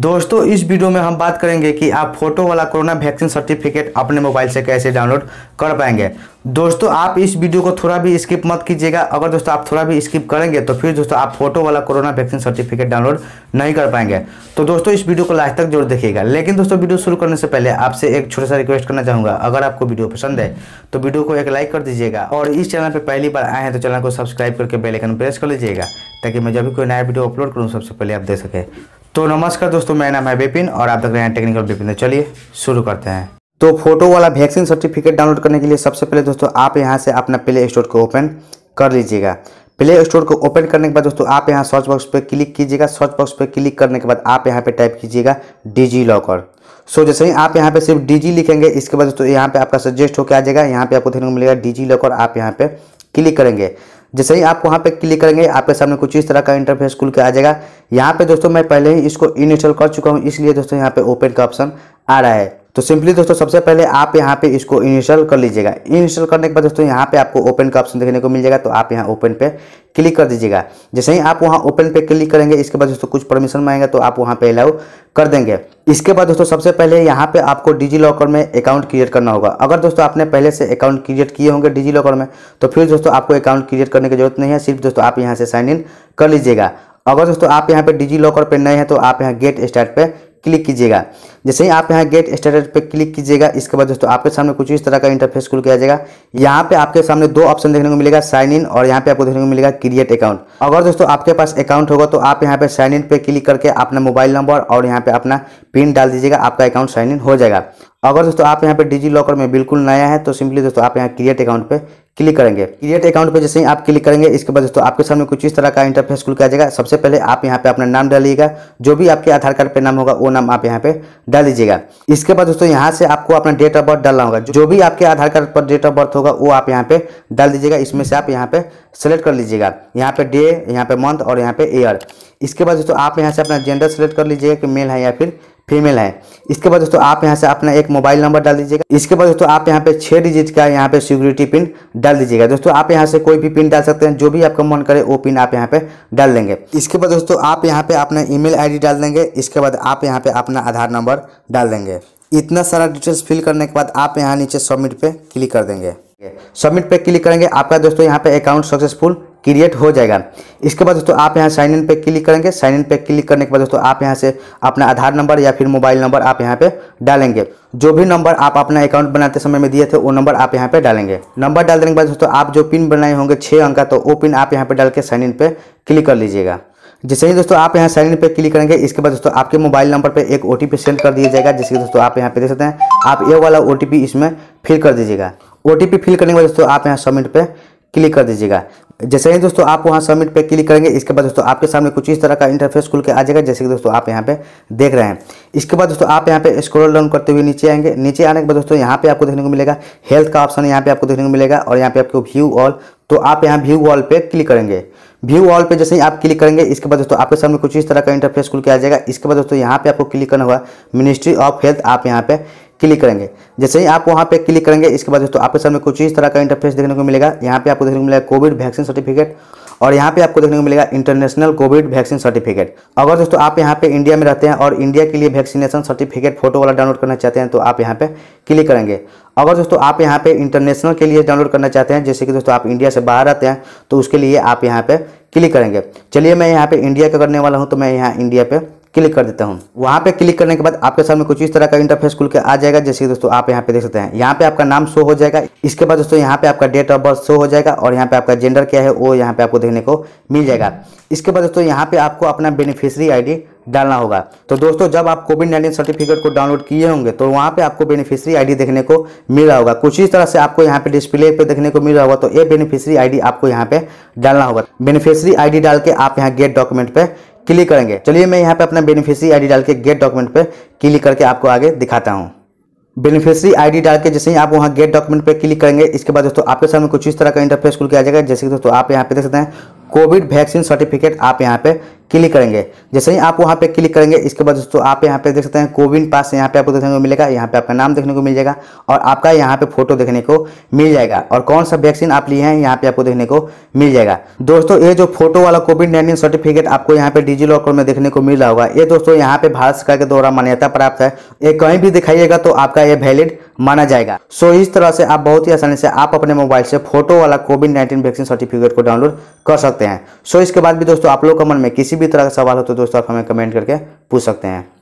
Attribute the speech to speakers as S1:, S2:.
S1: दोस्तों इस वीडियो में हम बात करेंगे कि आप फोटो वाला कोरोना वैक्सीन सर्टिफिकेट अपने मोबाइल से कैसे डाउनलोड कर पाएंगे दोस्तों आप इस वीडियो को थोड़ा भी स्किप मत कीजिएगा अगर दोस्तों आप थोड़ा भी स्किप करेंगे तो फिर दोस्तों आप फोटो वाला कोरोना वैक्सीन सर्टिफिकेट डाउनलोड नहीं कर पाएंगे तो दोस्तों इस वीडियो को लास्ट तक जरूर देखिएगा लेकिन दोस्तों वीडियो शुरू करने से पहले आपसे एक छोटा सा रिक्वेस्ट करना चाहूँगा अगर आपको वीडियो पसंद है तो वीडियो को एक लाइक कर दीजिएगा और इस चैनल पर पहली बार आए हैं तो चैनल को सब्सक्राइब करके बेलाइकन प्रेस कर लीजिएगा ताकि मैं जब भी कोई नया वीडियो अपलोड करूँ सबसे पहले आप देख सकें तो नमस्कार दोस्तों मेरा नाम है विपिन और आप देख रहे हैं टेक्निकल विपिन तो चलिए शुरू करते हैं तो फोटो वाला वैक्सीन सर्टिफिकेट डाउनलोड करने के लिए सबसे पहले दोस्तों आप यहाँ से अपना प्ले स्टोर को ओपन कर लीजिएगा प्ले स्टोर को ओपन करने के बाद दोस्तों आप यहाँ सर्च बॉक्स पर क्लिक कीजिएगा सर्च बॉक्स पर क्लिक करने के बाद आप यहाँ पे टाइप कीजिएगा डिजी लॉकर सो जैसे ही आप यहाँ पे सिर्फ डिजी लिखेंगे इसके बाद दोस्तों यहाँ पे आपका सजेस्ट होकर आ जाएगा यहाँ पे आपको देखने को मिलेगा डिजी लॉकर आप यहाँ पे क्लिक करेंगे जैसे ही आप वहाँ पे क्लिक करेंगे आपके सामने कुछ इस तरह का इंटरफेस खुल के आ जाएगा यहाँ पे दोस्तों मैं पहले ही इसको इनस्टॉल कर चुका हूँ इसलिए दोस्तों यहाँ पे ओपन का ऑप्शन आ रहा है तो सिंपली दोस्तों सबसे पहले आप यहाँ पे इसको इनिशियल कर लीजिएगा इनिशियल करने के बाद दोस्तों यहाँ पे आपको ओपन का ऑप्शन देखने को मिल जाएगा तो आप यहाँ ओपन पे क्लिक कर दीजिएगा जैसे ही आप वहाँ ओपन पे क्लिक करेंगे इसके बाद दोस्तों कुछ परमिशन मांगेगा तो आप वहाँ पे अलाउ कर देंगे इसके बाद दोस्तों सबसे पहले यहाँ पे आपको डिजी लॉकर में अकाउंट क्रिएट करना होगा अगर दोस्तों आपने पहले से अकाउंट क्रिएट किए होंगे डिजी लॉकर में तो फिर दोस्तों आपको अकाउंट क्रिएट करने की जरूरत नहीं है सिर्फ दोस्तों आप यहाँ से साइन इन कर लीजिएगा अगर दोस्तों आप यहाँ पे डिजी लॉकर पे नए हैं तो आप यहाँ गेट स्टार्ट पे क्लिक कीजिएगा जैसे ही आप यहाँ गेट स्टार्टेड पे क्लिक कीजिएगा इसके बाद दोस्तों आपके सामने कुछ इस तरह का इंटरफेस खुल किया जाएगा यहाँ पे आपके सामने दो ऑप्शन देखने को मिलेगा साइन इन और यहाँ पे आपको देखने को मिलेगा क्रिएट अकाउंट अगर दोस्तों आपके पास अकाउंट होगा तो आप यहाँ पे साइन इन पे क्लिक करके अपना मोबाइल नंबर और यहाँ पे अपना पिन डाल दीजिएगा आपका अकाउंट साइन इन हो जाएगा अगर दोस्तों आप यहाँ पे डिजी लॉकर में बिल्कुल नया है तो सिंपली दोस्तों आप यहाँ क्रिएट अकाउंट पे क्लिक करेंगे क्रिएट अकाउंट पे जैसे ही आप क्लिक करेंगे इसके बाद दोस्तों आपके सामने कुछ इस तरह का इंटरफेस खुल के आ जाएगा सबसे पहले आप यहाँ पे अपना नाम डालिएगा जो भी आपके आधार कार्ड पे नाम होगा वो नाम आप यहाँ पे डाल दीजिएगा इसके बाद दोस्तों यहाँ से आपको अपना डेट ऑफ बर्थ डालना होगा जो भी आपके आधार कार्ड पर डेट ऑफ बर्थ होगा वो आप यहाँ पे डाल दीजिएगा इसमें से आप यहाँ पे सेलेक्ट कर लीजिएगा यहाँ पे डे यहाँ पे मंथ और यहाँ पे ईयर इसके बाद दोस्तों आप यहाँ से अपना जेंडर सेलेक्ट कर लीजिएगा कि मेल है या फिर फीमेल है इसके बाद दोस्तों आप यहाँ से अपना एक मोबाइल नंबर डाल दीजिएगा इसके बाद दोस्तों आप यहाँ पे छः डिजिट का यहाँ पे सिक्योरिटी पिन डाल दीजिएगा दोस्तों आप यहाँ से कोई भी पिन डाल सकते हैं जो भी आपका मन करे वो पिन आप यहाँ पे डाल देंगे इसके बाद दोस्तों आप यहाँ पे अपना ईमेल मेल डाल देंगे इसके बाद आप यहाँ पे अपना आधार नंबर डाल देंगे इतना सारा डिटेल्स फिल करने के बाद आप यहाँ नीचे सबमिट पे क्लिक कर देंगे सबमिट पे क्लिक करेंगे आपका दोस्तों यहाँ पे अकाउंट सक्सेसफुल क्रिएट हो जाएगा इसके बाद दोस्तों आप यहाँ साइन इन पे क्लिक करेंगे साइन इन पे क्लिक करने के बाद दोस्तों आप यहाँ से अपना आधार नंबर या फिर मोबाइल नंबर आप यहाँ पे डालेंगे जो भी नंबर आप अपना अकाउंट बनाते समय में दिए थे वो नंबर आप यहाँ पे डालेंगे नंबर डाल देने के बाद दोस्तों आप जो पिन बनाए होंगे छः अंक का तो वो पिन आप यहाँ पे डाल के साइन इन पे क्लिक कर लीजिएगा जैसे ही दोस्तों आप यहाँ साइन इन पे क्लिक करेंगे इसके बाद दोस्तों आपके मोबाइल नंबर पे एक ओ सेंड कर दिया जाएगा जिसके दोस्तों आप यहाँ पे देख सकते हैं आप ये वाला ओ इसमें फिल कर दीजिएगा ओ फिल करने के बाद दोस्तों आप यहाँ सबमिट पे क्लिक कर दीजिएगा जैसे ही दोस्तों आप वहाँ सबमिट पे क्लिक करेंगे इसके बाद दोस्तों आपके सामने कुछ इस तरह का इंटरफेस खुल के आ जाएगा जैसे कि दोस्तों आप यहाँ पे देख रहे हैं इसके बाद दोस्तों आप यहाँ पे स्क्रॉल डाउन करते हुए नीचे आएंगे नीचे आने के बाद दोस्तों यहाँ पे आपको देखने को मिलेगा हेल्थ का ऑप्शन यहाँ पे आपको देखने को मिलेगा और यहाँ पे आपको व्यू ऑल तो आप यहाँ व्यू वॉल पे क्लिक करेंगे व्यू ऑल पे जैसे ही आप क्लिक करेंगे इसके बाद दोस्तों आपके सामने कुछ इस तरह का इंटरफेस खुल के आ जाएगा इसके बाद दोस्तों यहाँ पे आपको क्लिक करना होगा मिनिस्ट्री ऑफ हेल्थ आप यहाँ पे क्लिक करेंगे जैसे ही आप वहाँ पे क्लिक करेंगे इसके बाद दोस्तों आपके सामने कुछ इस तरह का इंटरफेस देखने को मिलेगा यहाँ पे आपको देखने को मिलेगा कोविड वैक्सीन सर्टिफिकेट और यहाँ पे आपको देखने को मिलेगा इंटरनेशनल कोविड वैक्सीन सर्टिफिकेट अगर दोस्तों आप यहाँ पे इंडिया में रहते हैं और इंडिया के लिए वैक्सीनेशन सर्टिफिकेट फोटो वाला डाउनलोड करना चाहते हैं तो आप यहाँ पे क्लिक करेंगे अगर दोस्तों आप यहाँ पे इंटरनेशनल के लिए डाउनलोड करना चाहते हैं जैसे कि दोस्तों आप इंडिया से बाहर रहते हैं तो उसके लिए आप यहाँ पे क्लिक करेंगे चलिए मैं यहाँ पे इंडिया का करने वाला हूँ तो मैं यहाँ इंडिया पे क्लिक कर देता हूँ वहाँ पे क्लिक करने के बाद आपके सामने कुछ इस तरह का इंटरफेस खुल के आ जाएगा जैसे कि दोस्तों आप यहाँ पे देख सकते हैं यहाँ पे आपका नाम शो हो जाएगा इसके बाद दोस्तों यहाँ पे आपका डेट ऑफ बर्थ शो हो जाएगा और यहाँ पे आपका जेंडर क्या है वो यहाँ पे आपको देखने को मिल जाएगा इसके बाद दोस्तों यहाँ पे आपको अपना बेनिफिशियरी आई डालना होगा तो दोस्तों जब आप कोविड नाइन्टीन सर्टिफिकेट को डाउनलोड किए होंगे तो वहाँ पे आपको बेनिफिशियरी आईडी देखने को मिल रहा होगा कुछ इस तरह से आपको यहाँ पे डिस्प्ले पे देखने को मिल रहा होगा तो ये बेनिफिशियरी आईडी आपको यहाँ पे डालना होगा बेनिफिशियरी आईडी डाल के आप यहाँ गेट डॉक्यूमेंट पे क्लिक करेंगे चलिए मैं यहाँ पे अपना बेनिफिशियरी आईडी डाल के गेट डॉक्यूमेंट पे क्लिक करके आपको आगे दिखाता हूँ बेनिफिशियरी आईडी डाल के जैसे ही आप वहाँ गेट डॉक्यूमेंट पे क्लिक करेंगे इसके बाद दोस्तों आपके सामने कुछ इस तरह का इंटरफेस खुल के आ जाएगा जैसे कि दोस्तों आप यहाँ पे देख सकते हैं कोविड वैक्सीन सर्टिफिकेट आप यहाँ पे क्लिक करेंगे जैसे ही आप वहाँ पे क्लिक करेंगे इसके बाद दोस्तों आप यहाँ पे देख सकते हैं कोविन पास यहाँ पे आपको देखने को मिलेगा यहाँ पे आपका नाम देखने को मिल जाएगा और आपका यहाँ पे फोटो देखने को मिल जाएगा और कौन सा वैक्सीन आप लिए हैं यहाँ पे आपको देखने को मिल जाएगा दोस्तों ये जो फोटो वाला कोविड नाइन्टीन सर्टिफिकेट आपको यहाँ पे डिजी लॉकर में देखने को मिल रहा होगा ये दोस्तों यहाँ पे भारत सरकार के द्वारा मान्यता प्राप्त है ये कहीं भी दिखाइएगा तो आपका ये वैलिड माना जाएगा सो इस तरह से आप बहुत ही आसानी से आप अपने मोबाइल से फोटो वाला कोविड नाइन्टीन वैक्सीन सर्टिफिकेट को डाउनलोड कर सकते हैं सो इसके बाद भी दोस्तों आप लोग का मन में किसी भी तरह का सवाल हो तो दोस्तों आप हमें कमेंट करके पूछ सकते हैं